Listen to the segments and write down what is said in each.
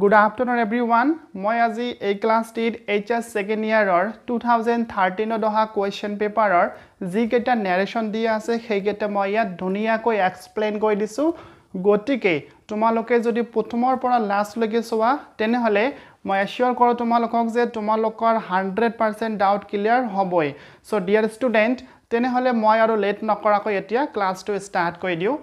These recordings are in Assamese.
গুড আফটাৰনুন এভৰি ওৱান মই আজি এই ক্লাছ টিত এইচ এছ ছেকেণ্ড ইয়াৰৰ টু থাউজেণ্ড থাৰ্টিনত অহা কুৱেশ্যন পেপাৰৰ যিকেইটা নেৰেশ্যন দি আছে সেইকেইটা মই ইয়াত ধুনীয়াকৈ এক্সপ্লেইন কৰি দিছোঁ গতিকে তোমালোকে যদি প্ৰথমৰ পৰা লাষ্টলৈকে চোৱা তেনেহ'লে মই এছিয়'ৰ কৰোঁ তোমালোকক যে তোমালোকৰ হাণ্ড্ৰেড পাৰ্চেণ্ট ডাউট ক্লিয়াৰ হ'বই ছ' ডিয়াৰ ষ্টুডেণ্ট তেনেহ'লে মই আৰু লেট নকৰাকৈ এতিয়া ক্লাছটো ষ্টাৰ্ট কৰি দিওঁ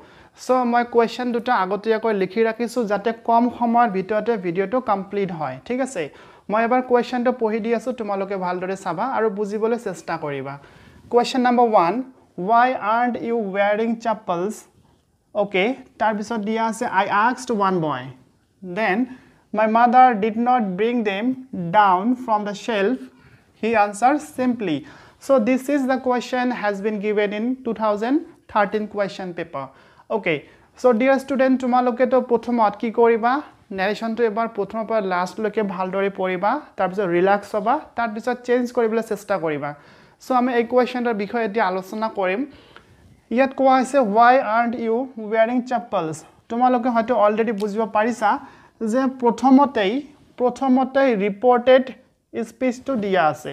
চ' মই কুৱেশ্যন দুটা আগতীয়াকৈ লিখি ৰাখিছোঁ যাতে কম সময়ৰ ভিতৰতে ভিডিঅ'টো কমপ্লিট হয় ঠিক আছে মই এবাৰ কুৱেশ্যনটো পঢ়ি দি আছোঁ তোমালোকে ভালদৰে চাবা আৰু বুজিবলৈ চেষ্টা কৰিবা question number one why aren't you wearing chappals okay তাৰপিছত দিয়া আছে আই আক্সড one boy then my mother did not bring them down from the shelf he answer simply so' this is the question has been given in two thousand thirteen question paper okay so dear student তোমালোকে তো প্রথমত কি করবা নেশনটা এবার প্রথমের পর লাস্টলকে ভালদরে পড়বা তারপর রিল্যাক্স হবা তারপর চেঞ্জ করবলে চেষ্টা করবা সো আমি এই কোয়েশনটার বিষয়ে এটি আলোচনা করিম ইয়াত কোয়া আছে why aren't you wearing chappals তোমালকে হয়তো অলরেডি বুঝব পারিছা যে প্রথমতেই প্রথমতেই রিপোর্টেড স্পিচটা দিয়া আছে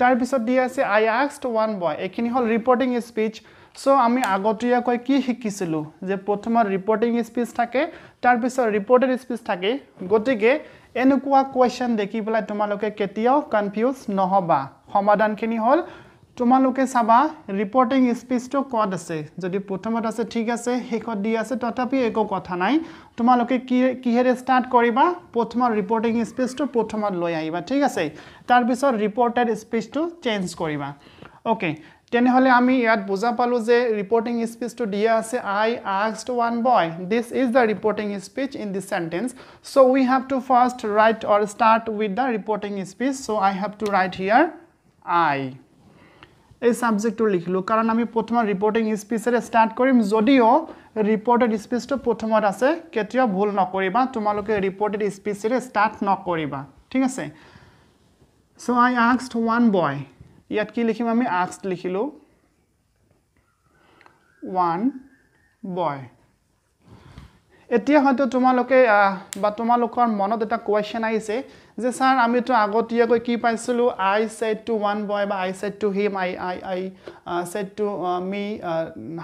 তারপর দিয়া আছে আই আক্সড ওয়ান বয় এইখানে হল রিপোর্টিং স্পিচ সো আমি আগতীয়াকৈ কি শিকিছিলোঁ যে প্ৰথমত ৰিপৰ্টিং স্পীচ থাকে তাৰপিছত ৰিপৰ্টেড স্পীচ থাকে গতিকে এনেকুৱা কুৱেশ্যন দেখি পেলাই তোমালোকে কেতিয়াও কনফিউজ নহ'বা সমাধানখিনি হ'ল তোমালোকে চাবা ৰিপৰ্টিং স্পীচটো ক'ত আছে যদি প্ৰথমত আছে ঠিক আছে শেষত দি আছে তথাপিও একো কথা নাই তোমালোকে কি কিহেৰে ষ্টাৰ্ট কৰিবা প্ৰথমত ৰিপৰ্টিং স্পীচটো প্ৰথমত লৈ আহিবা ঠিক আছে তাৰপিছত ৰিপৰ্টেড স্পীচটো চেঞ্জ কৰিবা okay Then hole ami yat buja palu je reporting speech to dia ase i asked one boy this is the reporting speech in this sentence so we have to first write or start with the reporting speech so i have to write here i ei subject to likhlo karon ami prothom reporting speech re start korim jodio reported speech to prothom ar ase ketio bhul na koriba tumaloke reported speech re start na koriba thik ase so i asked one boy ইয়াত কি লিখিম আমি আক্সট লিখিলো ওৱান বয় এতিয়া হয়তো তোমালোকে বা তোমালোকৰ মনত এটা কুৱেশ্যন আহিছে যে ছাৰ আমিতো আগতীয়াকৈ কি পাইছিলোঁ I said to one boy বা I said to him I I I said to me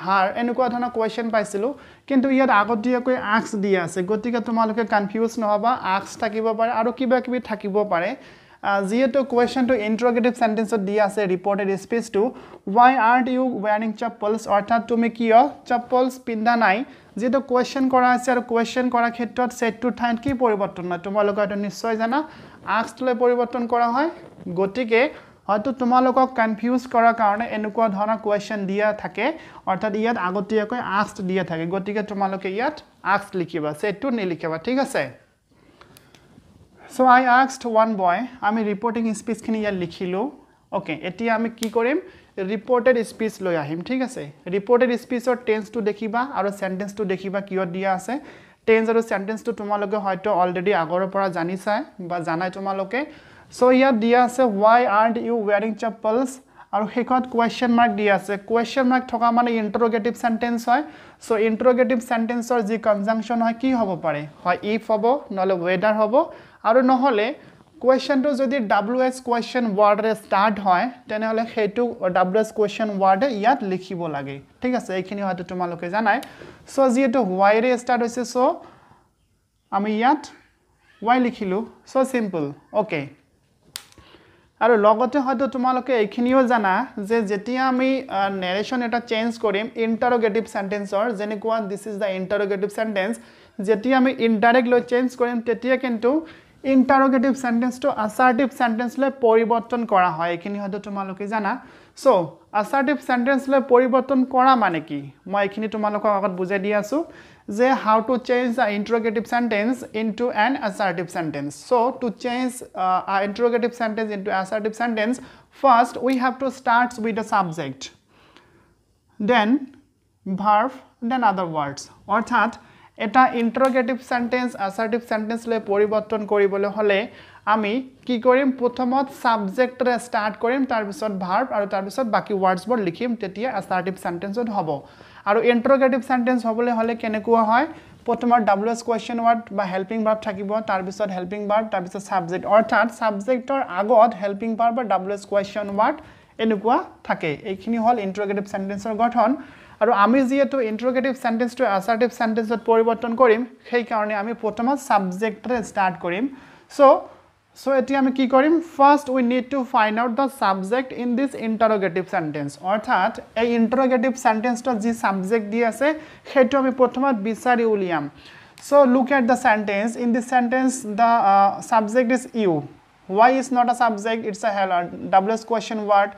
her এনেকুৱা ধৰণৰ কুৱেশ্যন পাইছিলোঁ কিন্তু ইয়াত আগতীয়াকৈ আক্স দিয়া আছে গতিকে তোমালোকে কনফিউজ নহ'বা আক্স থাকিব পাৰে আৰু কিবা কিবি থাকিব পাৰে যিহেতু কুৱেশ্যনটো ইণ্টাৰগেটিভ চেণ্টেঞ্চত দিয়া আছে ৰিপৰ্টেড স্পীচটো why aren't you wearing chappals অৰ্থাৎ তুমি কিয় চপ্পলছ পিন্ধা নাই যিহেতু কুৱেশ্যন কৰা হৈছে আৰু কুৱেশ্যন কৰাৰ ক্ষেত্ৰত ছেটটোৰ ঠাইত কি পৰিৱৰ্তন হয় তোমালোকে এইটো নিশ্চয় জানা আগলৈ পৰিৱৰ্তন কৰা হয় গতিকে হয়তো তোমালোকক কনফিউজ কৰাৰ কাৰণে এনেকুৱা ধৰণৰ কুৱেশ্যন দিয়া থাকে অৰ্থাৎ ইয়াত আগতীয়াকৈ আগ দিয়া থাকে গতিকে তোমালোকে ইয়াত আগ লিখিবা ছেটটো নিলিখিবা ঠিক আছে so I asked one boy আমি রিপোর্টিং স্পিচখিনি ইয়াত লিখিলো ওকে এতিয়া আমি কি করিম রিপোর্টেড স্পিচ লৈ আহিম ঠিক আছে রিপোর্টেড স্পিচর টেন্সটো দেখিবা আৰু সেন্টেন্সটো দেখিবা কিয় দিয়া আছে টেন্স আৰু সেন্টেন্সটো তোমালোকে হয়তো অলৰেডি আগৰ পৰা জানিছা বা জানাই তোমালোকে সো ইয়াত দিয়া আছে why aren't you wearing chappals আৰু শেষত কুৱেশ্যন মাৰ্ক দিয়া আছে কুৱেশ্যন মাৰ্ক থকা মানে ইণ্টাৰগেটিভ চেণ্টেন্স হয় চ' ইণ্টাৰগেটিভ চেণ্টেন্সৰ যি কনজাংশ্যন হয় কি হ'ব পাৰে হয় ইফ হ'ব নহ'লে ৱেডাৰ হ'ব আৰু নহ'লে কুৱেশ্যনটো যদি ডাব্লিউ এছ কুৱেশ্যন ৱাৰ্ডৰে ষ্টাৰ্ট হয় তেনেহ'লে সেইটো ডাব্লিউ এছ কুৱেশ্যন ৱাৰ্ডে ইয়াত লিখিব লাগে ঠিক আছে এইখিনি হয়তো তোমালোকে জানাই চ' যিহেতু ৱাইৰে ষ্টাৰ্ট হৈছে চ' আমি ইয়াত ৱাই লিখিলোঁ চ' চিম্পল অ'কে আৰু লগতে হয়তো তোমালোকে এইখিনিও জানা যে যেতিয়া আমি নেৰেশ্যন এটা চেঞ্জ কৰিম ইণ্টাৰগেটিভ চেণ্টেঞ্চৰ যেনেকুৱা this is the interrogative sentence যেতিয়া আমি ইণ্টাৰেক্ট লৈ চেঞ্জ কৰিম তেতিয়া কিন্তু ইণ্টাৰগেটিভ চেণ্টেন্সটো আচাৰ্টিভ চেণ্টেন্সলৈ পৰিৱৰ্তন কৰা হয় এইখিনি হয়তো তোমালোকে জানা চ' আচাৰ্টিভ চেণ্টেন্সলৈ পৰিৱৰ্তন কৰা মানে কি মই এইখিনি তোমালোকক আগত বুজাই দি আছোঁ যে how to change a interrogative sentence into an assertive sentence so' to change a interrogative sentence into assertive sentence first we have to start with the subject then verb then other words অৰ্থাৎ এটা ইন্টাৰগেটিভ চেণ্টেন্স আচাৰ্টিভ লৈ পৰিৱৰ্তন কৰিবলৈ হ'লে আমি কি কৰিম প্ৰথমত ছাবজেক্টৰে ষ্টাৰ্ট কৰিম তাৰপিছত ভাৰ্ব আৰু তাৰপিছত বাকী ৱৰ্ডছবোৰ লিখিম তেতিয়া আচাৰ্টিভ চেণ্টেন্সত হ'ব আৰু ইণ্টাৰগেটিভ চেণ্টেন্স হ'বলৈ হ'লে কেনেকুৱা হয় প্ৰথমত ডাব্লিউ এছ কুৱেশ্যন ৱাৰ্ড বা হেল্পিং ভাৰ্ব থাকিব তাৰপিছত হেল্পিং ভাৰ্ব তাৰপিছত ছাবজেক্ট অৰ্থাৎ ছাবজেক্টৰ আগত হেল্পিং ভাৰ্ব বা ডাব্লিউ এছ কুৱেশ্যন ৱাৰ্ড এনেকুৱা থাকে এইখিনি হ'ল ইণ্টাৰগেটিভ চেণ্টেন্সৰ গঠন আৰু আমি যিহেতু ইণ্টাৰগেটিভ চেণ্টেঞ্চটো এছাৰ্টিভ চেণ্টেঞ্চত পৰিৱৰ্তন কৰিম সেইকাৰণে আমি প্ৰথমত ছাবজেক্টতে ষ্টাৰ্ট কৰিম চ' চ' এতিয়া আমি কি কৰিম first we need to find out the subject in this interrogative sentence অৰ্থাৎ এই ইণ্টাৰগেটিভ চেণ্টেঞ্চটোত যি ছাবজেক্ট দি আছে সেইটো আমি প্ৰথমত বিচাৰি উলিয়াম so' look at the sentence in this sentence the subject is you why is not a subject it's a হেল double H question word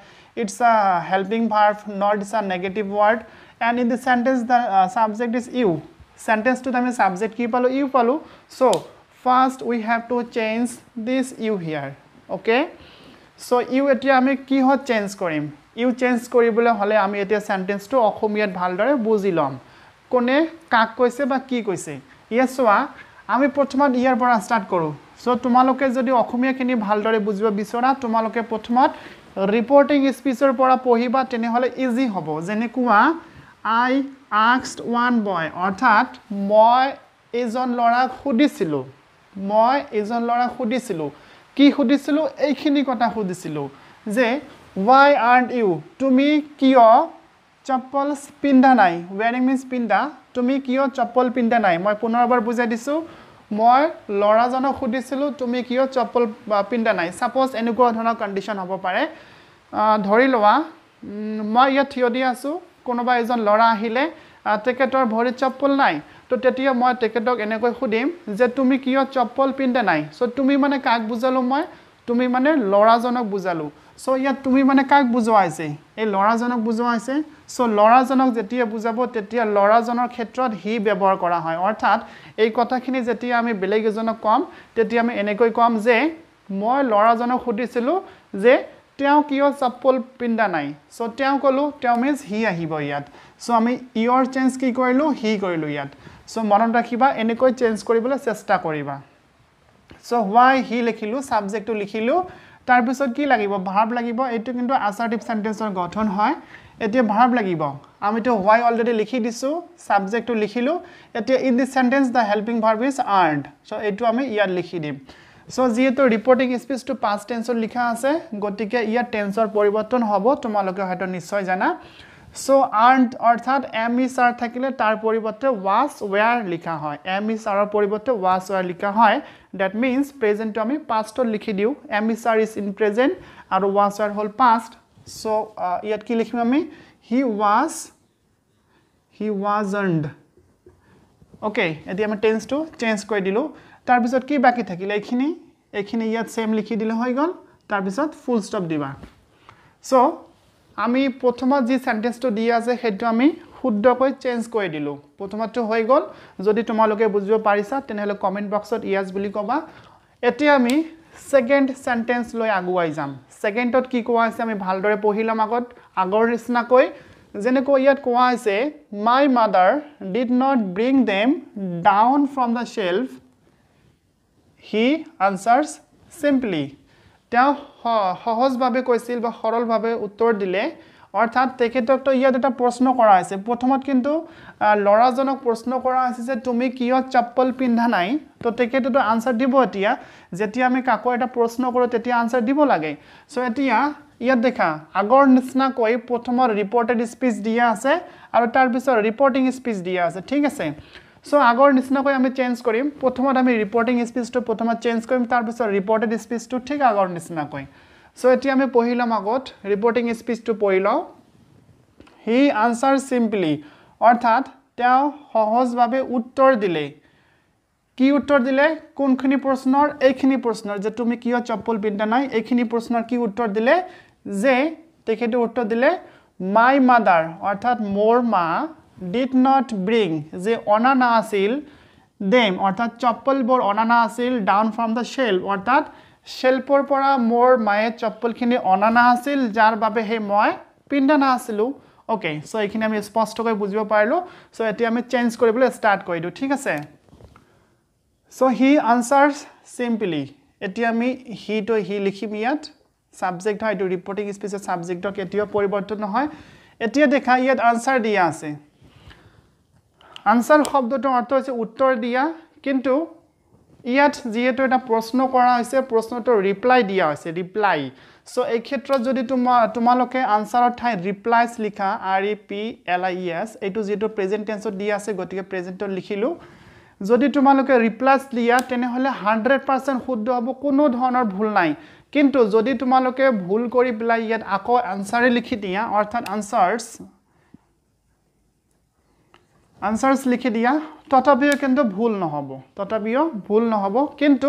it's a helping verb not it's a negative word and in this sentence the uh, subject is you sentence to the subject keep palo you palo so first we have to change this you here okay so you at your key hot change korim you change koribula hale ami at your sentence to okumiat bhaldare buzilom kone kak koise ba ki koise yes wa ami potmat year bora start koru so tomaloke jodi okumiak in bhaldare buzio bisora tomaloke potmat reporting speech or pora pohiba tene hale easy hobo zenekua I asked one boy. অৰ্থাত মই এজন ল'ৰাক সুধিছিলোঁ মই এজন ল'ৰাক সুধিছিলোঁ কি সুধিছিলোঁ এইখিনি কথা সুধিছিলোঁ যে ৱাই আৰ ইউ তুমি কিয় চপ্পল পিন্ধা নাই ৱেৰিং মিছ পিন্ধা তুমি কিয় চপ্পল পিন্ধা নাই মই পুনৰবাৰ বুজাই দিছোঁ মই ল'ৰাজনক সুধিছিলোঁ তুমি কিয় চপ্পল পিন্ধা নাই ছাপ'জ এনেকুৱা ধৰণৰ কণ্ডিশ্যন হ'ব পাৰে ধৰি লোৱা মই ইয়াত থিয় দি আছোঁ কোনোবা এজন ল'ৰা আহিলে তেখেতৰ ভৰিত চপ্পল নাই তো তেতিয়া মই তেখেতক এনেকৈ সুধিম যে তুমি কিয় চপ্পল পিন্ধে নাই চ' তুমি মানে কাক বুজালোঁ মই তুমি মানে ল'ৰাজনক বুজালোঁ চ' ইয়াত তুমি মানে কাক বুজোৱা হৈছে এই ল'ৰাজনক বুজোৱা হৈছে চ' ল'ৰাজনক যেতিয়া বুজাব তেতিয়া ল'ৰাজনৰ ক্ষেত্ৰত সি ব্যৱহাৰ কৰা হয় অৰ্থাৎ এই কথাখিনি যেতিয়া আমি বেলেগ এজনক ক'ম তেতিয়া আমি এনেকৈ ক'ম যে মই ল'ৰাজনক সুধিছিলোঁ যে তেওঁ কিয় চাপল পিন্ধা নাই চ' তেওঁ ক'লোঁ তেওঁ মিনচ হি আহিব ইয়াত চ' আমি ইয়ৰ চেঞ্জ কি কৰিলোঁ হি কৰিলোঁ ইয়াত চ' মনত ৰাখিবা এনেকৈ চেঞ্জ কৰিবলৈ চেষ্টা কৰিবা চ' হোৱাই হি লিখিলোঁ ছাবজেক্টটো লিখিলোঁ তাৰপিছত কি লাগিব ভাৰ্ব লাগিব এইটো কিন্তু আচাৰটিভ চেণ্টেঞ্চৰ গঠন হয় এতিয়া ভাৰ্ব লাগিব আমিতো হোৱাই অলৰেডি লিখি দিছোঁ ছাবজেক্টটো লিখিলোঁ এতিয়া in this sentence the helping verb is aren't so' এইটো আমি ইয়াত লিখি দিম সো যেহেতু ৰিপোৰ্টিং স্পিচটো পাস্ট টেন্সত লিখা আছে গতিকে ইয়াত টেন্সৰ পৰিৱৰ্তন হ'ব তোমালোকে হয়তো নিশ্চয় জানা সো আৰ্ণ অৰ্থাৎ এম ইজ আৰ থাকিলে তাৰ পৰিৱৰ্তে ৱাছ ৱেয়াৰ লিখা হয় এম ইজ আৰৰ পৰিৱৰ্তে ৱাছ ৱেয়াৰ লিখা হয় ডেট মিনছ প্ৰেজেণ্টটো আমি পাষ্টত লিখি দিওঁ am is are is in present আৰু ৱাছ ৱেয়াৰ হ'ল পাষ্ট সো ইয়াত কি লিখিম আমি he was he was aren't okay এতিয়া আমি টেন্সটো চেঞ্জ কৰি দিলোঁ তাৰপিছত কি বাকী থাকিলে এইখিনি এইখিনি ইয়াত চেম লিখি দিলে হৈ গ'ল তাৰপিছত ফুল ষ্টপ দিবা চ' আমি প্ৰথমত যি চেণ্টেন্সটো দি আছে সেইটো আমি শুদ্ধকৈ চেঞ্জ কৰি দিলোঁ প্ৰথমতটো হৈ গ'ল যদি তোমালোকে বুজিব পাৰিছা তেনেহ'লে কমেণ্ট বক্সত ইয়াছ বুলি ক'বা এতিয়া আমি ছেকেণ্ড চেণ্টেন্স লৈ আগুৱাই যাম ছেকেণ্ডত কি কোৱা হৈছে আমি ভালদৰে পঢ়ি ল'ম আগত আগৰ নিচিনাকৈ যেনেকৈ ইয়াত কোৱা হৈছে my mother did not bring them down from the shelf he answers simply তেওঁ সহজভাৱে কৈছিল বা সৰলভাৱে উত্তৰ দিলে অৰ্থাৎ তেখেতকতো ইয়াত এটা প্ৰশ্ন কৰা হৈছে প্ৰথমত কিন্তু ল'ৰাজনক প্ৰশ্ন কৰা হৈছে যে তুমি কিয় চপ্পল পিন্ধা নাই তো তেখেতেতো আনচাৰ দিব এতিয়া যেতিয়া আমি কাকো এটা প্ৰশ্ন কৰোঁ তেতিয়া আনচাৰ দিব লাগে চ' এতিয়া ইয়াত দেখা আগৰ নিচিনাকৈ প্ৰথমত ৰিপৰ্টেড স্পীচ দিয়া আছে আৰু তাৰপিছত ৰিপৰ্টিং স্পীচ দিয়া আছে ঠিক আছে সো আগৰ নিচিনাকৈ আমি চেঞ্জ কৰিম প্ৰথমত আমি ৰিপৰ্টিং স্পীচটো প্ৰথমে চেঞ্জ কৰিম তাৰপিছত ৰিপৰ্টেড স্পীচটো ঠিক আগৰ নিচিনাকৈ সো এতিয়া আমি পঢ়ি ল'ম আগত ৰিপৰ্টিং স্পীচটো পঢ়ি লওঁ হি আনচাৰ চিম্পলি অৰ্থাৎ তেওঁ সহজভাৱে উত্তৰ দিলে কি উত্তৰ দিলে কোনখিনি প্ৰশ্নৰ এইখিনি প্ৰশ্নৰ যে তুমি কিয় চপ্পল পিন্ধা নাই এইখিনি প্ৰশ্নৰ কি উত্তৰ দিলে যে তেখেতে উত্তৰ দিলে মাই মাদাৰ অৰ্থাৎ মোৰ মা did not bring যে অনা না আছিল them অৰ্থাৎ চপ্পলবোৰ অনা না আছিল down from the shelf অৰ্থাৎ শেলফৰ পৰা মোৰ মায়ে চপ্পলখিনি অনা না আছিল যাৰ বাবে হে মই পিন্ধা না আছিলোঁ ওকে সো এইখিনি আমি স্পষ্টকৈ বুজিব পাৰিলোঁ সো এতিয়া আমি চেঞ্জ কৰিবলৈ ষ্টাৰ্ট কৰিলোঁ ঠিক আছে সো হি আনচাৰ্চ চিম্পলি এতিয়া আমি হি টু হি লিখিম ইয়াত ছাবজেক্ট হয় এইটো ৰিপৰ্টিং স্পীচৰ ছাবজেক্টৰ কেতিয়াও পৰিৱৰ্তন নহয় এতিয়া দেখা ইয়াত আনচাৰ দিয়া আছে আনসার শব্দটো অর্থ হৈছে উত্তর দিয়া কিন্তু ইয়াত যেহেতু এটা প্রশ্ন করা হৈছে প্রশ্নটো রিপ্লাই দিয়া হৈছে রিপ্লাই সো এই ক্ষেত্রত যদি তোমা তোমালকে আনসাৰৰ ঠাই রিপ্লাইস লিখা আর ই পি এল আই এস এইটো যেটো প্রেজেন্ট টেন্সত দিয়া আছে গতিকে প্রেজেন্টত লিখিলো যদি তোমালকে রিপ্লাইস লিয়া তেনেহলে 100% শুদ্ধ হব কোনো ধৰণৰ ভুল নাই কিন্তু যদি তোমালকে ভুল কৰি পেলাই ইয়াত আকৌ আনসাৰে লিখি দিয়া অৰ্থাৎ আনসাৰ্স আনসার্স লিখে দিয়া তথাপিও কিন্তু ভুল নহব তথাপিও ভুল নহব কিন্তু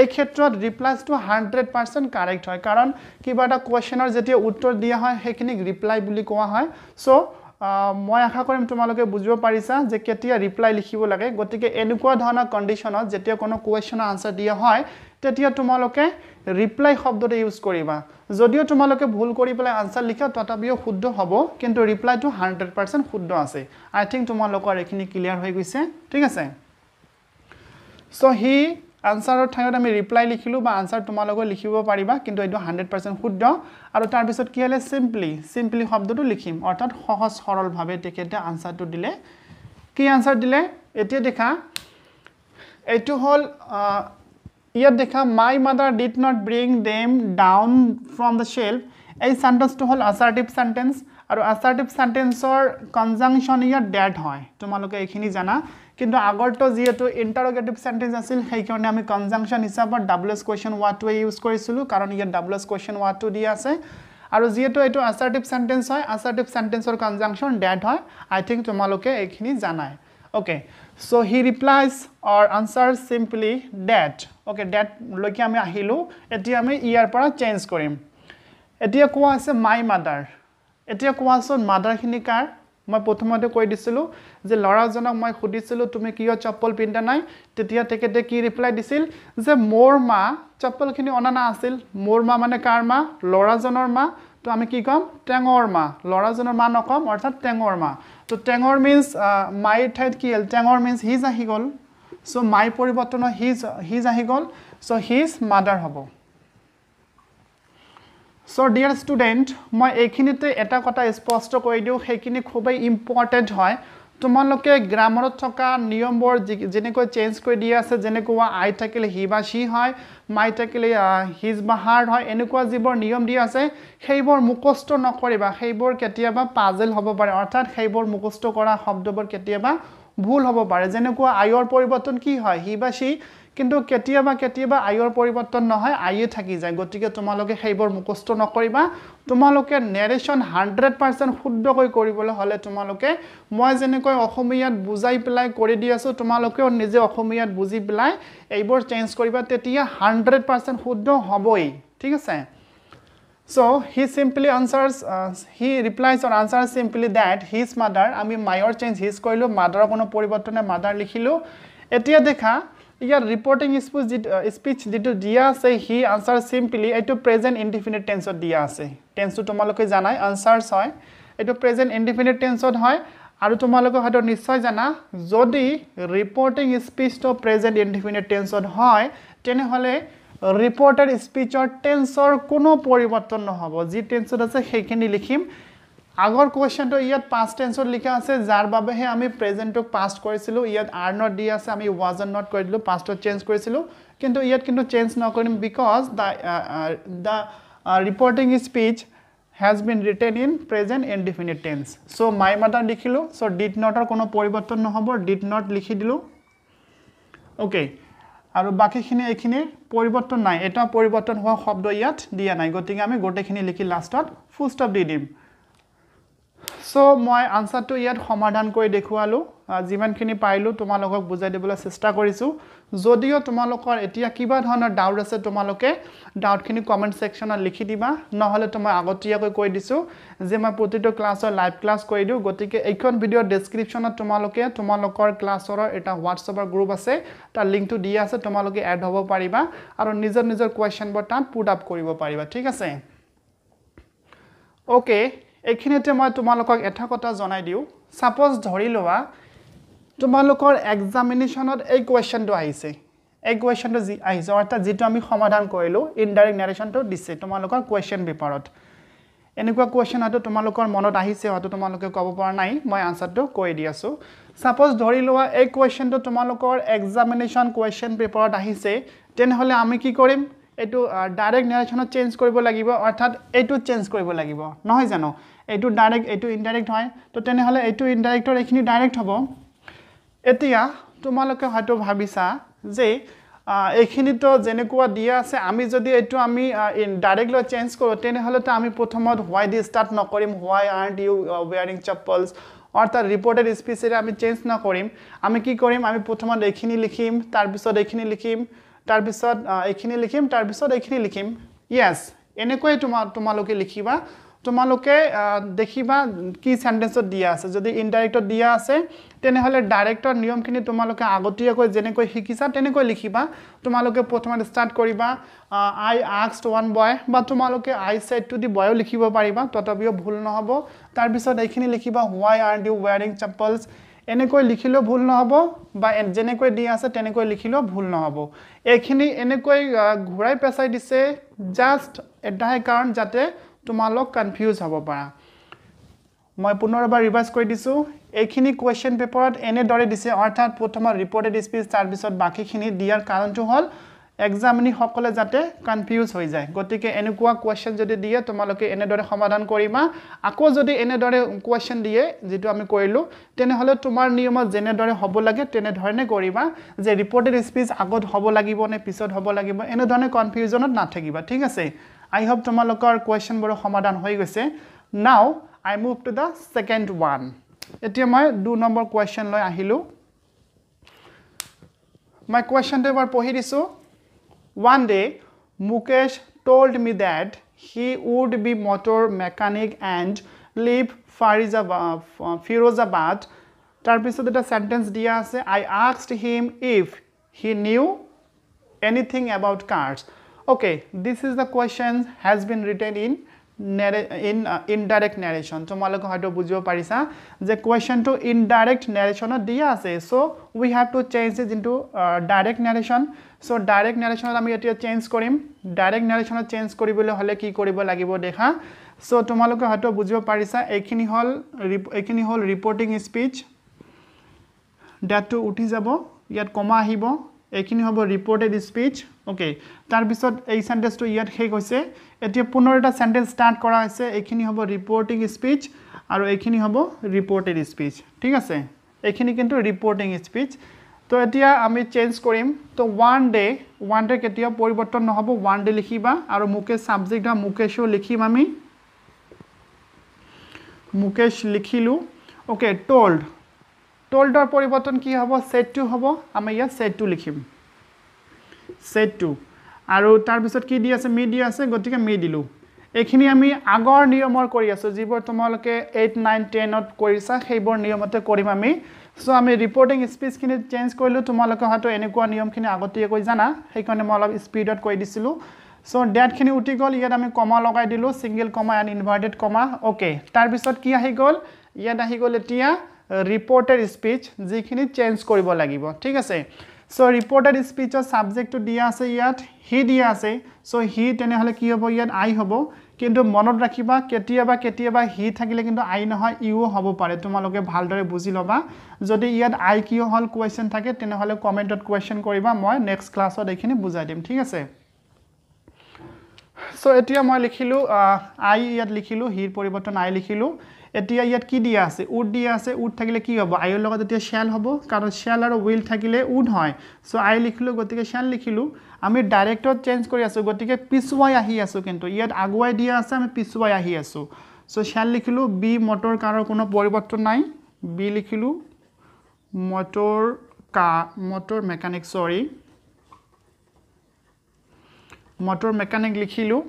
এই ক্ষেত্র রিপ্লাইটা হান্ড্রেড পার্সেন্ট কারেক্ট হয় কারণ কিবা একটা কোয়েশনের যেটা উত্তর দিয়া হয় সেইখিন রিপ্লাই বলে কোয়া হয় সো মই আশা কৰিম তোমালোকে বুজিব পাৰিছা যে কেতিয়া ৰিপ্লাই লিখিব লাগে গতিকে এনেকুৱা ধৰণৰ কণ্ডিশ্যনত যেতিয়া কোনো কুৱেশ্যনৰ আনচাৰ দিয়া হয় তেতিয়া তোমালোকে ৰিপ্লাই শব্দটো ইউজ কৰিবা যদিও তোমালোকে ভুল কৰি পেলাই আনচাৰ লিখা তথাপিও শুদ্ধ হ'ব কিন্তু ৰিপ্লাইটো হাণ্ড্ৰেড পাৰ্চেণ্ট শুদ্ধ আছে আই থিংক তোমালোকৰ এইখিনি ক্লিয়াৰ হৈ গৈছে ঠিক আছে চ' সি আনচাৰৰ ঠাইত আমি ৰিপ্লাই লিখিলোঁ বা আনচাৰ তোমালোকে লিখিব পাৰিবা কিন্তু এইটো হাণ্ড্ৰেড পাৰ্চেণ্ট শুদ্ধ আৰু তাৰপিছত কি হ'লে চিম্পলি চিম্পলি শব্দটো লিখিম অৰ্থাৎ সহজ সৰলভাৱে তেখেতে আনচাৰটো দিলে কি আনচাৰ দিলে এতিয়া দেখা এইটো হ'ল ইয়াত দেখা my mother did not bring them down from the shelf এই চেণ্টেন্সটো হ'ল আচাৰ্টিভ চেণ্টেন্স আৰু আচাৰ্টিভ চেণ্টেন্সৰ কনজাংশ্যন ইয়াত ডেড হয় তোমালোকে এইখিনি জানা কিন্তু আগৰটো যিহেতু ইণ্টাৰগেটিভ চেণ্টেঞ্চ আছিল সেইকাৰণে আমি কনজাংশ্যন হিচাপত ডাবল এছ কুৱেশ্যন ৱাৰ্ডটোৱে ইউজ কৰিছিলোঁ কাৰণ ইয়াত ডাবল এছ কুৱেশ্যন টু দি আছে আৰু যিহেতু এইটো আচাৰটিভ চেণ্টেঞ্চ হয় আচাৰটিভ চেণ্টেঞ্চৰ কনজাংশ্যন ডেড হয় আই থিংক তোমালোকে এইখিনি জানাই okay so' he replies or answer simply that okay ডেটলৈকে আমি আহিলোঁ এতিয়া আমি ইয়াৰ পৰা চেঞ্জ কৰিম এতিয়া কোৱা আছে মাই মাডাৰ এতিয়া কোৱাচোন মাডাৰখিনি কাৰ মই প্ৰথমতে কৈ দিছিলোঁ যে ল'ৰাজনক মই সুধিছিলোঁ তুমি কিয় চপ্পল পিন্ধা নাই তেতিয়া তেখেতে কি ৰিপ্লাই দিছিল যে মোৰ মা চপ্পলখিনি অনা না আছিল মোৰ মা মানে কাৰ মা ল'ৰাজনৰ মা তো আমি কি ক'ম টেঙৰ মা ল'ৰাজনৰ মা নক'ম অৰ্থাৎ টেঙৰ মা তো টেঙৰ মিনছ মাইৰ ঠাইত কি হ'ল টেঙৰ মিনছ হিজ আহি গ'ল চ' মাইৰ পৰিৱৰ্তনত হিজ হিজ আহি গ'ল চ' হিজ মাদাৰ হ'ব চ' ডিয়াৰ ষ্টুডেণ্ট মই এইখিনিতে এটা কথা স্পষ্ট কৰি দিওঁ সেইখিনি খুবেই ইম্পৰ্টেণ্ট হয় তোমালোকে গ্ৰামাৰত থকা নিয়মবোৰ যেনেকৈ চেঞ্জ কৰি দিয়া আছে যেনেকুৱা আই থাকিলে সি বা সি হয় মাই থাকিলে হিজ বা হাৰ্ড হয় এনেকুৱা যিবোৰ নিয়ম দিয়া আছে সেইবোৰ মুখস্থ নকৰিবা সেইবোৰ কেতিয়াবা পাজেল হ'ব পাৰে অৰ্থাৎ সেইবোৰ মুখস্থ কৰা শব্দবোৰ কেতিয়াবা ভুল হ'ব পাৰে যেনেকুৱা আয়ৰ পৰিৱৰ্তন কি হয় সি বা সি কিন্তু কেতিয়াবা কেতিয়াবা আয়ৰ পৰিৱৰ্তন নহয় আয়ে থাকি যায় গতিকে তোমালোকে সেইবোৰ মুখস্থ নকৰিবা তোমালোকে নেৰেশ্যন হাণ্ড্ৰেড পাৰ্চেণ্ট শুদ্ধকৈ কৰিবলৈ হ'লে তোমালোকে মই যেনেকৈ অসমীয়াত বুজাই পেলাই কৰি দি আছোঁ তোমালোকেও নিজে অসমীয়াত বুজি পেলাই এইবোৰ চেঞ্জ কৰিবা তেতিয়া হাণ্ড্ৰেড পাৰ্চেণ্ট শুদ্ধ হ'বই ঠিক আছে so' he simply answers he replies or answer simply that his mother আমি মায়ৰ চেঞ্জ হিজ কৰিলোঁ মাডাৰৰ কোনো পৰিৱৰ্তনে মাডাৰ লিখিলোঁ এতিয়া দেখা ইয়াৰ ৰিপৰ্টিং স্পীচ যিটো স্পীচ যিটো দিয়া আছে সি আনচাৰ চিম্পলি এইটো প্ৰেজেণ্ট ইণ্ডিফিনিট টেন্সত দিয়া আছে টেন্সটো তোমালোকে জানাই আনচাৰ্চ হয় এইটো প্ৰেজেণ্ট ইণ্ডিফিনিট টেন্সত হয় আৰু তোমালোকে হয়তো নিশ্চয় জানা যদি ৰিপৰ্টিং স্পীচটো প্ৰেজেণ্ট ইণ্ডিফিনিট টেন্সত হয় তেনেহ'লে ৰিপৰ্টেড স্পীচৰ টেন্সৰ কোনো পৰিৱৰ্তন নহ'ব যি টেন্সত আছে সেইখিনি লিখিম আগৰ কোয়েশন ইয়াত পাস্ট টেন্সৰ লিখা আছে যাৰ বাবে হে আমি প্ৰেজেন্টক পাস্ট কৰিছিল ইয়াত আৰ নট দি আছে আমি ওয়াজ নট কৰি দিলো পাস্ট চেঞ্জ কৰিছিল কিন্তু ইয়াত কিন্তু চেঞ্জ নকৰিম because the reporting speech has been written in present indefinite tense so my mother লিখিলো সো ডিড নটর কোনো পরিবর্তন নহব ডিড নট লিখি দিলো ওকে আর বাকিখিনি এইখিনি পরিবর্তন নাই এটা পরিবর্তন হওয়া শব্দ ইয়াত দিয়া নাই গতি আমি গোটেখিনি লিখি লাস্টত ফুল স্টপ দি দিম সো মই আনসাৰটো ইয়াত সমাধান কৰি দেখুৱালো যিমানখিনি পাইলো তোমালোকক বুজাই দিবলৈ চেষ্টা কৰিছোঁ যদিও তোমালোকৰ এতিয়া কিবা ধৰণৰ ডাউট আছে তোমালোকে ডাউটখিনি কমেণ্ট ছেকশ্যনত লিখি দিবা নহ'লেতো মই আগতীয়াকৈ কৈ দিছোঁ যে মই প্ৰতিটো ক্লাছৰ লাইভ ক্লাছ কৰি দিওঁ গতিকে এইখন ভিডিঅ' ডিছক্ৰিপশ্যনত তোমালোকে তোমালোকৰ ক্লাছৰ এটা হোৱাটছএপৰ গ্ৰুপ আছে তাৰ লিংকটো দি আছে তোমালোকে এড হ'ব পাৰিবা আৰু নিজৰ নিজৰ কুৱেশ্যনবোৰ তাত পুট আপ কৰিব পাৰিবা ঠিক আছে অ'কে এইখিনিতে মই তোমালোকক এটা কথা জনাই দিওঁ ছাপ'জ ধৰি লোৱা তোমালোকৰ এক্সামিনেশ্যনত এই কুৱেশ্যনটো আহিছে এই কুৱেশ্যনটো যি আহিছে অৰ্থাৎ যিটো আমি সমাধান কৰিলোঁ ইনডাইৰেক্ট নেৰেশ্যনটো দিছে তোমালোকৰ কুৱেশ্যন পেপাৰত এনেকুৱা কুৱেশ্যন হয়তো তোমালোকৰ মনত আহিছে হয়তো তোমালোকে ক'ব পৰা নাই মই আনচাৰটো কৈ দি আছোঁ ছাপ'জ ধৰি লোৱা এই কুৱেশ্যনটো তোমালোকৰ এক্সামিনেশ্যন কুৱেশ্যন পেপাৰত আহিছে তেনেহ'লে আমি কি কৰিম এইটো ডাইৰেক্ট নেৰেশ্যনত চেঞ্জ কৰিব লাগিব অৰ্থাৎ এইটো চেঞ্জ কৰিব লাগিব নহয় জানো এইটো ডাইৰেক্ট এইটো ইনডাইৰেক্ট হয় তো তেনেহ'লে এইটো ইনডাইৰেক্টৰ এইখিনি ডাইৰেক্ট হ'ব এতিয়া তোমালোকে হয়তো ভাবিছা যে এইখিনিতো যেনেকুৱা দিয়া আছে আমি যদি এইটো আমি ডাইৰেক্ট লৈ চেঞ্জ কৰোঁ তেনেহ'লেতো আমি প্ৰথমত হোৱাই দি ষ্টাৰ্ট নকৰিম হোৱাই আৰ ইউ ৱেয়াৰিং চপ্পলছ অৰ্থাৎ ৰিপৰ্টেড স্পীচেৰে আমি চেঞ্জ নকৰিম আমি কি কৰিম আমি প্ৰথমত এইখিনি লিখিম তাৰপিছত এইখিনি লিখিম তাৰ পিছত এখিনি লিখিম তাৰ পিছত এখিনি লিখিম ইয়েছ এনেকৈ তোমাৰ তোমালোকে লিখিবা তোমালোকে দেখিবা কি চেণ্টেন্সত দিয়া আছে যদি ইনডাইৰেক্টত দিয়া আছে তেনেহ'লে ডাইৰেক্টৰ নিয়মখিনি তোমালোকে আগতীয়াকৈ যেনেকৈ শিকিছা তেনেকৈ লিখিবা তোমালোকে প্ৰথমে ষ্টাৰ্ট কৰিবা আই আক্স ওৱান বয় বা তোমালোকে আই চাইড টু দি বয়ো লিখিব পাৰিবা তথাপিও ভুল নহ'ব তাৰপিছত এইখিনি লিখিবা হোৱাই আৰ ডিউ ৱেয়াৰিং চেপ্পলছ এনেকৈ লিখিলেও ভুল নহ'ব বা যেনেকৈ দি আছে তেনেকৈ লিখিলেও ভুল নহ'ব এইখিনি এনেকৈ ঘূৰাই পেচাই দিছে জাষ্ট এটাহে কাৰণ যাতে তোমালোক কনফিউজ হ'ব পাৰা মই পুনৰ এবাৰ ৰিভাইজ কৰি দিছোঁ এইখিনি কুৱেশ্যন পেপাৰত এনেদৰে দিছে অৰ্থাৎ প্ৰথমত ৰিপৰ্টেড স্পীচ তাৰপিছত বাকীখিনি দিয়াৰ কাৰণটো হ'ল এক্সামিনি সকলে যাতে কনফিউজ হৈ যায় গতিকে এনেকুৱা কুৱেশ্যন যদি দিয়ে তোমালোকে এনেদৰে সমাধান কৰিবা আকৌ যদি এনেদৰে কুৱেশ্যন দিয়ে যিটো আমি কৰিলোঁ তেনেহ'লে তোমাৰ নিয়মত যেনেদৰে হ'ব লাগে তেনেধৰণে কৰিবা যে ৰিপৰ্টেড স্পীচ আগত হ'ব লাগিব নে পিছত হ'ব লাগিব এনেধৰণে কনফিউজনত নাথাকিবা ঠিক আছে আই হোপ তোমালোকৰ কুৱেশ্যনবোৰৰ সমাধান হৈ গৈছে now I move to the second one এতিয়া মই দুই নম্বৰ কুৱেশ্যন লৈ আহিলোঁ মই কুৱেশ্যনটো এবাৰ পঢ়ি দিছোঁ One day, Mukesh told me that he would be motor mechanic and live Farizabad, uh, Firozabad. তারপিছত এটা sentence dia. I asked him if he knew anything about cars okay this is the question has been written in indirect narration তোমালোক হয়তো বুঝিব পারিছা যে কোয়েশনটো ইনডাইরেক্ট নেরেশনত দিয়া আছে so we have to change it into direct narration so direct নেরেশনত আমি এটা চেঞ্জ করিম ডাইরেক্ট নেরেশনত চেঞ্জ করিবলে হলে কি করিব লাগিব দেখা সো তোমালোক হয়তো বুঝিব পারিছা এখিনি হল এখিনি হল রিপোর্টিং স্পিচ ডেটটো উঠি যাব ইয়াত কমা আহিব এইখিনি হ'ব রিপোর্টেড স্পিচ ওকে তাৰপিছত এই চেণ্টেঞ্চটো ইয়াত শেষ হৈছে এতিয়া পুনৰ এটা চেণ্টেঞ্চ ষ্টাৰ্ট কৰা হৈছে এইখিনি হ'ব ৰিপৰ্টিং স্পীচ আৰু এইখিনি হ'ব ৰিপৰ্টেড স্পীচ ঠিক আছে এইখিনি কিন্তু ৰিপৰ্টিং স্পীচ তো এতিয়া আমি চেঞ্জ কৰিম তো ওৱান ডে ওৱান ডে কেতিয়াও পৰিৱৰ্তন নহ'ব ওৱান ডে লিখিবা আৰু মুকেশ ছাবজেক্ট বা মুকেশো লিখিম আমি মুকেশ লিখিলোঁ অ'কে টল্ড টল্ডৰ পৰিৱৰ্তন কি হ'ব ছেটটো হ'ব আমি ইয়াত ছেটটো লিখিম সেট টু আৰু তাৰপিছত কি দি আছে মি দি আছে গতিকে মি দিলোঁ এইখিনি আমি আগৰ নিয়মৰ কৰি আছোঁ যিবোৰ তোমালোকে এইট নাইন টেনত কৰিছা সেইবোৰ নিয়মতে কৰিম আমি চ' আমি ৰিপৰ্টিং স্পীচখিনি চেঞ্জ কৰিলোঁ তোমালোকে হয়তো এনেকুৱা নিয়মখিনি আগতীয়াকৈ জানা সেইকাৰণে মই অলপ স্পীডত কৈ দিছিলোঁ চ' ডেটখিনি উঠি গ'ল ইয়াত আমি কমা লগাই দিলোঁ single comma and inverted comma okay তাৰপিছত কি আহি গ'ল ইয়াত আহি গ'ল এতিয়া ৰিপৰ্টেড স্পীচ যিখিনি চেঞ্জ কৰিব লাগিব ঠিক আছে সো রিপোর্টেড স্পিচর সাবজেক্টটো দিয়া আছে ইয়াত হি দিয়া আছে সো হি তেনে হলে কি হবো ইয়াত আই হবো কিন্তু মনত রাখিবা কেতিয়াবা কেতিয়াবা হি থাকিলে কিন্তু আই নহয় ইউ হব পারে তোমালোকে ভালদরে বুঝি লবা যদি ইয়াত আই কি হল কোয়েশন থাকে তেনে হলে কমেন্টত কোয়েশন করিবা মই নেক্সট ক্লাসত এখিনি বুঝাই দিম ঠিক আছে সো এতিয়া মই লিখিলো আই ইয়াত লিখিলো হির পরিবর্তন আই লিখিলো এতিয়া ইয়াত কি দিয়া আছে উড দিয়া আছে উড থাকিলে কি হ'ব আইৰ লগত এতিয়া শ্যাল হ'ব কাৰণ শ্যাল আৰু উইল থাকিলে উড হয় চ' আই লিখিলোঁ গতিকে শ্যাল লিখিলোঁ আমি ডাইৰেক্টত চেঞ্জ কৰি আছোঁ গতিকে পিছুৱাই আহি আছোঁ কিন্তু ইয়াত আগুৱাই দিয়া আছে আমি পিছুৱাই আহি আছোঁ চ' শ্যাল লিখিলোঁ বি মটৰ কাৰৰ কোনো পৰিৱৰ্তন নাই বি লিখিলোঁ মটৰ কা মটৰ মেকানিক চৰি মটৰ মেকানিক লিখিলোঁ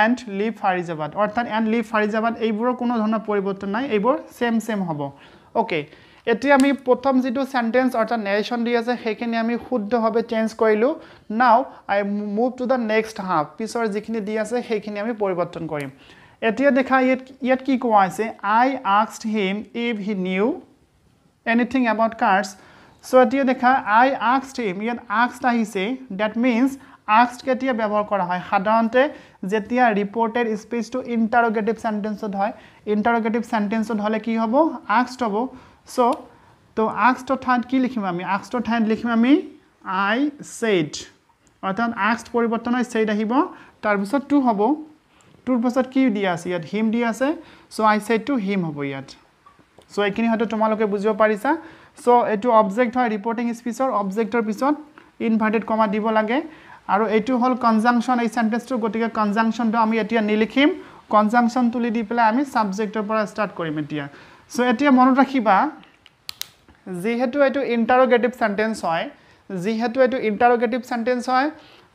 এণ্ড লিভ ফাৰিজাবাদ অৰ্থাৎ এণ্ড লিভ ফাৰিজাবাদ এইবোৰৰ কোনো ধৰণৰ পৰিৱৰ্তন নাই এইবোৰ ছেম ছেম হ'ব অ'কে এতিয়া আমি প্ৰথম যিটো চেণ্টেঞ্চ অৰ্থাৎ নেৰেশ্যন দি আছে সেইখিনি আমি শুদ্ধভাৱে চেঞ্জ কৰিলোঁ now I move to the next half পিছৰ যিখিনি দি আছে সেইখিনি আমি পৰিৱৰ্তন কৰিম এতিয়া দেখা ইয়াত ইয়াত কি কোৱা হৈছে আই আক্সড him if he knew anything about cars so' এতিয়া দেখা আই আক্সড হিম ইয়াত আক্সড আহিছে ডেট মিনছ আস্ক কেতিয়া ব্যৱহাৰ কৰা হয় সাধাৰণতে যেতিয়া ৰিপৰ্টেড স্পীচটো ইণ্টাৰগেটিভ চেণ্টেন্সত হয় ইণ্টাৰগেটিভ চেণ্টেন্সত হ'লে কি হ'ব আক্সড হ'ব চ' ত' আক্সটৰ ঠাইত কি লিখিম আমি আক্সটৰ ঠাইত লিখিম আমি আই ছেইড অৰ্থাৎ আক্সড পৰিৱৰ্তন হৈ ছেইড আহিব তাৰপিছত টু হ'ব টুৰ পাছত কি দিয়া আছে ইয়াত হিম দিয়া আছে চ' আই ছেইড টু হিম হ'ব ইয়াত চ' এইখিনি হয়তো তোমালোকে বুজিব পাৰিছা চ' এইটো অবজেক্ট হয় ৰিপৰ্টিং স্পীচৰ অবজেক্টৰ পিছত ইনভাৰ্টেড কমা দিব লাগে আৰু এইটো হল কনজাংশন এই চেণ্টেঞ্চটো গতিকে কনজাংশনটো আমি এতিয়া নিলিখিম কনজাংশন তুলি দি পেলাই আমি ছাবজেক্টৰ পৰা ষ্টাৰ্ট কৰিম এতিয়া চ' এতিয়া মনত ৰাখিবা যিহেতু এইটো ইণ্টাৰগেটিভ চেণ্টেন্স হয় যিহেতু এইটো ইণ্টাৰগেটিভ চেণ্টেঞ্চ হয়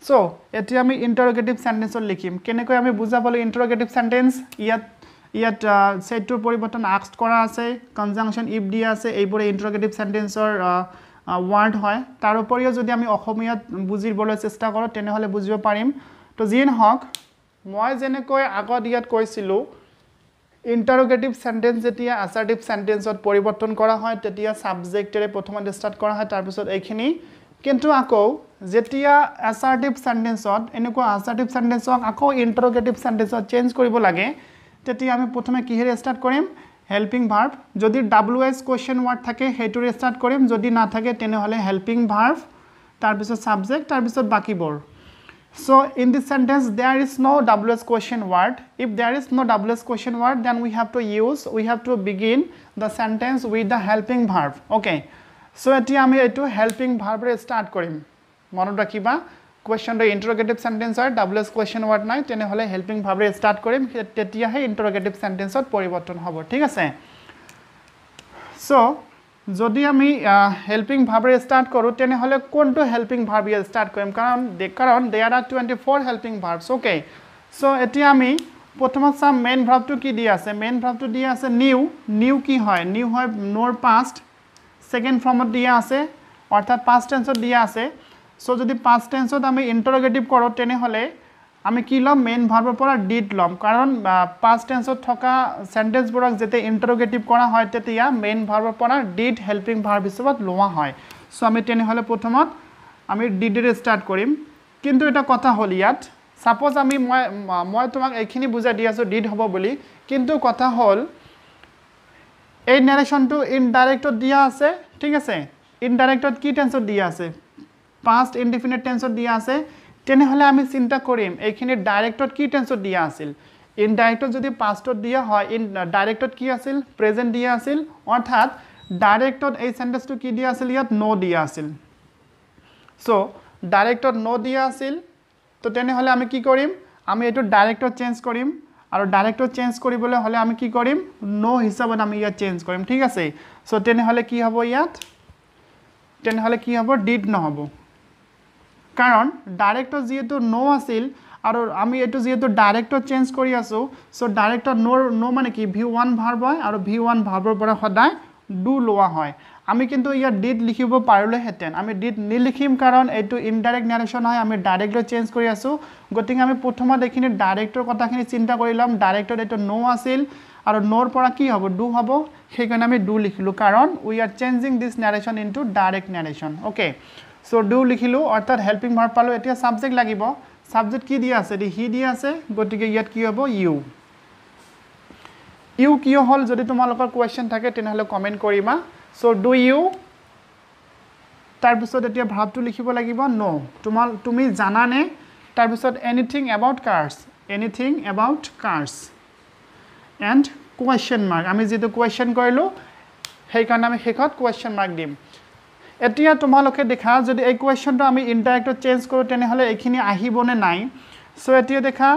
চ' এতিয়া আমি ইণ্টাৰগেটিভ চেণ্টেঞ্চত লিখিম কেনেকৈ আমি বুজাবলৈ ইণ্টাৰগেটিভ চেণ্টেন্স ইয়াত ইয়াত ছেটটোৰ পৰিৱৰ্তন আক্স কৰা আছে কনজাংচন ইফ দিয়া আছে এইবোৰে ইণ্টাৰগেটিভ চেণ্টেঞ্চৰ ৱৰ্ড হয় তাৰ উপৰিও যদি আমি অসমীয়াত বুজিবলৈ চেষ্টা কৰোঁ তেনেহ'লে বুজিব পাৰিম তো যি নহওক মই যেনেকৈ আগত ইয়াত কৈছিলোঁ ইণ্টাৰগেটিভ চেণ্টেঞ্চ যেতিয়া আচাৰটিভ চেণ্টেঞ্চত পৰিৱৰ্তন কৰা হয় তেতিয়া ছাবজেক্টেৰে প্ৰথমতে ষ্টাৰ্ট কৰা হয় তাৰপিছত এইখিনি কিন্তু আকৌ যেতিয়া এচাৰ্টিভ চেণ্টেঞ্চত এনেকুৱা আচাৰ্টিভ চেণ্টেঞ্চক আকৌ ইণ্টাৰগেটিভ চেণ্টেঞ্চত চেঞ্জ কৰিব লাগে তেতিয়া আমি প্ৰথমে কিহেৰে ষ্টাৰ্ট কৰিম হেল্পিং ভাৰ্ভ যদি ডাব্লিউ এছ কুৱেশ্যন ৱাৰ্ড থাকে সেইটোৰে ষ্টাৰ্ট কৰিম যদি নাথাকে তেনেহ'লে হেল্পিং ভাৰ্ভ তাৰপিছত ছাবজেক্ট তাৰপিছত বাকীবোৰ so' in this sentence there is no' W H question word if there is no' W H question word then we have to use we have to begin the sentence with the helping verb okay so' এতিয়া আমি এইটো হেল্পিং ভাৰ্ভৰে ষ্টাৰ্ট কৰিম মনত ৰাখিবা কুৱেশ্যনটো ইণ্টাৰগেটিভ চেণ্টেঞ্চ হয় ডাবল এছ কুৱেশ্যন ৱৰ্ড নাই তেনেহ'লে হেল্পিং ভাৱে ষ্টাৰ্ট কৰিম তেতিয়াহে ইণ্টাৰগেটিভ চেণ্টেঞ্চত পৰিৱৰ্তন হ'ব ঠিক আছে চ' যদি আমি হেল্পিং ভাৱে ষ্টাৰ্ট কৰোঁ তেনেহ'লে কোনটো হেল্পিং ভাৰ্ব ইয়াত ষ্টাৰ্ট কৰিম কাৰণ কাৰণ there are twenty four helping verbs okay so' এতিয়া আমি প্ৰথমত চাম মেইন ভাৱটো কি দিয়া আছে মেইন ভাৱটো দিয়া আছে নিউ নিউ কি হয় নিউ হয় নোৰ পাষ্ট ছেকেণ্ড ফৰ্মত দিয়া আছে অৰ্থাৎ পাষ্ট টেঞ্চত দিয়া আছে সো যদি পাস্ট টেন্সত আমি ইন্টাৰোগেটিভ কৰো তেনে হলে আমি কি লম মেইন ভাৰ্বৰ পৰা ডিড লম কাৰণ পাস্ট টেন্সত থকা সেন্টেন্স বৰক যেতে ইন্টাৰোগেটিভ কৰা হয় তেতিয়া মেইন ভাৰ্বৰ পৰা ডিড হেল্পিং ভাৰ্ব হিচাপত লওয়া হয় সো আমি তেনে হলে প্ৰথমত আমি ডিডৰে স্টাৰ্ট কৰিম কিন্তু এটা কথা হল ইয়াত সাপোজ আমি মই মই তোমাক এইখিনি বুজাই দি আছো ডিড হ'ব বুলি কিন্তু কথা হল এই নেৰেশ্যনটো ইনডাইৰেক্টত দিয়া আছে ঠিক আছে ইনডাইৰেক্টত কি টেন্সত দিয়া আছে past indefinite tense দিয়া আছে তেনেহলে আমি চিন্তা কৰিম এইখিনি ডাইৰেক্টত কি টেন্সত দিয়া আছিল ইনডাইৰেক্টত যদি পাষ্টত দিয়া হয় ইন ডাইৰেক্টত কি আছিল প্ৰেজেণ্ট দিয়া আছিল অৰ্থাৎ ডাইৰেক্টত এই চেণ্টেঞ্চটো কি দিয়া আছিল ইয়াত ন' দিয়া আছিল চ' ডাইৰেক্টত ন' দিয়া আছিল তো তেনেহ'লে আমি কি কৰিম আমি এইটো ডাইৰেক্টত চেঞ্জ কৰিম আৰু ডাইৰেক্টত চেঞ্জ কৰিবলৈ হ'লে আমি কি কৰিম ন' হিচাপত আমি ইয়াত চেঞ্জ কৰিম ঠিক আছে চ' তেনেহ'লে কি হ'ব ইয়াত তেনেহ'লে কি হ'ব ডিড নহ'ব কাৰণ ডাইৰেক্টৰ যিহেতু ন' আছিল আৰু আমি এইটো যিহেতু ডাইৰেক্টত চেঞ্জ কৰি আছোঁ চ' ডাইৰেক্টৰ ন'ৰ ন' মানে কি ভি ওৱান ভাৰ্ব হয় আৰু ভি ওৱান ভাৰ্বৰ পৰা সদায় ডু লোৱা হয় আমি কিন্তু ইয়াত ডিট লিখিব পাৰলে আমি ডিট নিলিখিম কাৰণ এইটো ইনডাইৰেক্ট নেৰেশ্যন হয় আমি ডাইৰেক্টৰ চেঞ্জ কৰি আছোঁ গতিকে আমি প্ৰথমত এইখিনি ডাইৰেক্টৰ কথাখিনি চিন্তা কৰি ল'ম ডাইৰেক্টত এইটো ন' আছিল আৰু ন'ৰ পৰা কি হব ডু হব সেইকাৰণে আমি ডু লিখিলোঁ কাৰণ we are changing this narration into direct narration okay so do লিখিলোঁ অৰ্থাৎ হেল্পিং ভাৰ পালোঁ এতিয়া ছাবজেক্ট লাগিব ছাবজেক্ট কি দিয়া আছে দি সি দিয়া আছে গতিকে ইয়াত কি হ'ব ইউ ইউ কিয় হ'ল যদি তোমালোকৰ কুৱেশ্যন থাকে তেনেহ'লে কমেণ্ট কৰিবা চ' ডু ইউ তাৰপিছত এতিয়া ভাৱটো লিখিব লাগিব ন' তোমাৰ তুমি জানানে তাৰপিছত anything about cars anything about cars and question mark আমি যিটো কুৱেশ্যন কৰিলোঁ সেইকাৰণে আমি শেষত কুৱেশ্যন মাৰ্ক দিম এতিয়া তোমালোকে দেখা যদি এই কুৱেশ্যনটো আমি ইণ্টাৰেক্টত চেঞ্জ কৰোঁ তেনেহ'লে এইখিনি আহিবনে নাই চ' এতিয়া দেখা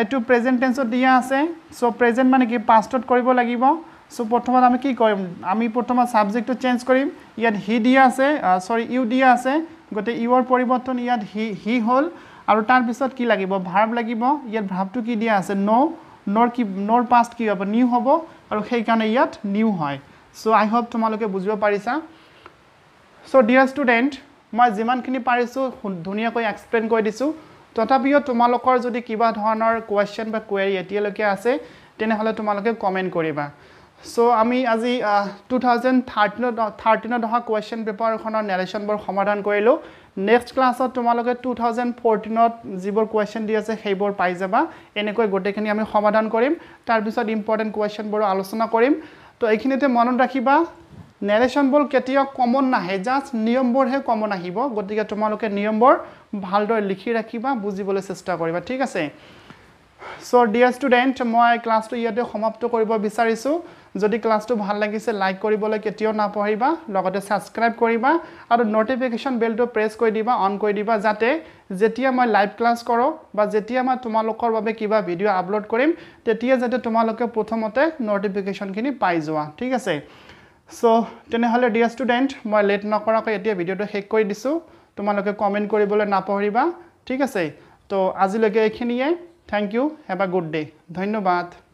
এইটো প্ৰেজেণ্ট টেঞ্চত দিয়া আছে চ' প্ৰেজেণ্ট মানে কি পাষ্টত কৰিব লাগিব চ' প্ৰথমত আমি কি কৰিম আমি প্ৰথমত ছাবজেক্টটো চেঞ্জ কৰিম ইয়াত হি দিয়া আছে চৰি ইউ দিয়া আছে গতিকে ইউৰ পৰিৱৰ্তন ইয়াত হি হি হ'ল আৰু তাৰপিছত কি লাগিব ভাৰ্ব লাগিব ইয়াত ভাৰ্বটো কি দিয়া আছে ন' নৰ কি নৰ পাষ্ট কি হ'ব নিউ হ'ব আৰু সেইকাৰণে ইয়াত নিউ হয় চ' আই হোপ তোমালোকে বুজিব পাৰিছা চ' ডিয়াৰ ষ্টুডেণ্ট মই যিমানখিনি পাৰিছোঁ ধুনীয়াকৈ এক্সপ্লেইন কৰি দিছোঁ তথাপিও তোমালোকৰ যদি কিবা ধৰণৰ কুৱেশ্যন বা কুৱেৰি এতিয়ালৈকে আছে তেনেহ'লে তোমালোকে কমেণ্ট কৰিবা চ' আমি আজি টু থাউজেণ্ড থাৰ্টিনত থাৰ্টিনত অহা কুৱেশ্যন পেপাৰখনৰ নেৰেশ্যনবোৰ সমাধান কৰিলোঁ নেক্সট ক্লাছত তোমালোকে টু থাউজেণ্ড ফৰ্টিনত যিবোৰ কুৱেশ্যন দি আছে সেইবোৰ পাই যাবা এনেকৈ গোটেইখিনি আমি সমাধান কৰিম তাৰপিছত ইম্পৰ্টেণ্ট কুৱেশ্যনবোৰো আলোচনা কৰিম তো এইখিনিতে মনত ৰাখিবা নেৰেশ্যনবোৰ কেতিয়াও কমন নাহে জাষ্ট নিয়মবোৰহে কমন আহিব গতিকে তোমালোকে নিয়মবোৰ ভালদৰে লিখি ৰাখিবা বুজিবলৈ চেষ্টা কৰিবা ঠিক আছে ছ' ডিয়াৰ ষ্টুডেণ্ট মই ক্লাছটো ইয়াতে সমাপ্ত কৰিব বিচাৰিছোঁ যদি ক্লাছটো ভাল লাগিছে লাইক কৰিবলৈ কেতিয়াও নাপাহৰিবা লগতে ছাবস্ক্ৰাইব কৰিবা আৰু ন'টিফিকেশ্যন বেলটো প্ৰেছ কৰি দিবা অন কৰি দিবা যাতে যেতিয়া মই লাইভ ক্লাছ কৰোঁ বা যেতিয়া মই তোমালোকৰ বাবে কিবা ভিডিঅ' আপলোড কৰিম তেতিয়া যাতে তোমালোকে প্ৰথমতে ন'টিফিকেশ্যনখিনি পাই যোৱা ঠিক আছে সো তেনেহলে ডিয়া স্টুডেন্ট মই লেট নকৰাকৈ এতিয়া ভিডিঅ'টো শেষ কৰি দিছোঁ তোমালোকে কমেণ্ট কৰিবলৈ নাপাহৰিবা ঠিক আছে তো আজিলৈকে এইখিনিয়ে thank you have a good day ধন্যবাদ